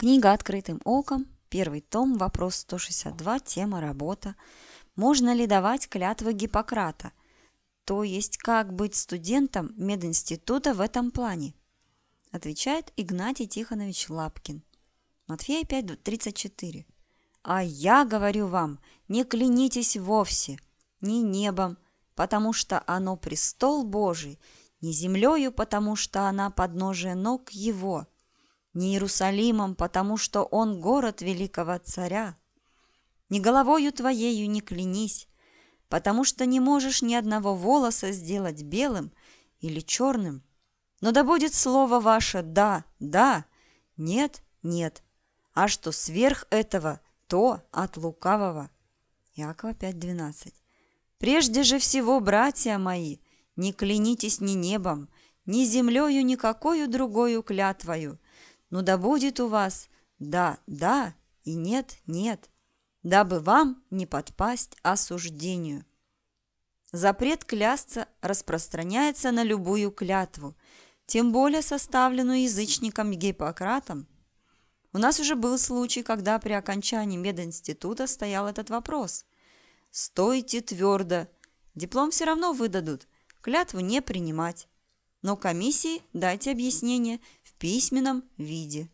Книга «Открытым оком», первый том, вопрос 162, тема «Работа». Можно ли давать клятвы Гиппократа? То есть, как быть студентом мединститута в этом плане? Отвечает Игнатий Тихонович Лапкин. Матфея 5.34. А я говорю вам, не клянитесь вовсе, ни небом, потому что оно престол Божий, ни землею, потому что она подножие ног его – не Иерусалимом, потому что он город великого царя. Ни головою твоею не клянись, потому что не можешь ни одного волоса сделать белым или черным. Но да будет слово ваше «да», «да», «нет», «нет», а что сверх этого, то от лукавого. Иакова 5.12 «Прежде же всего, братья мои, не клянитесь ни небом, ни землею, никакою другою клятвою, ну да будет у вас «да, да» и «нет, нет», дабы вам не подпасть осуждению. Запрет клясться распространяется на любую клятву, тем более составленную язычником Гиппократом. У нас уже был случай, когда при окончании мединститута стоял этот вопрос. «Стойте твердо! Диплом все равно выдадут, клятву не принимать. Но комиссии дайте объяснение, письменном виде.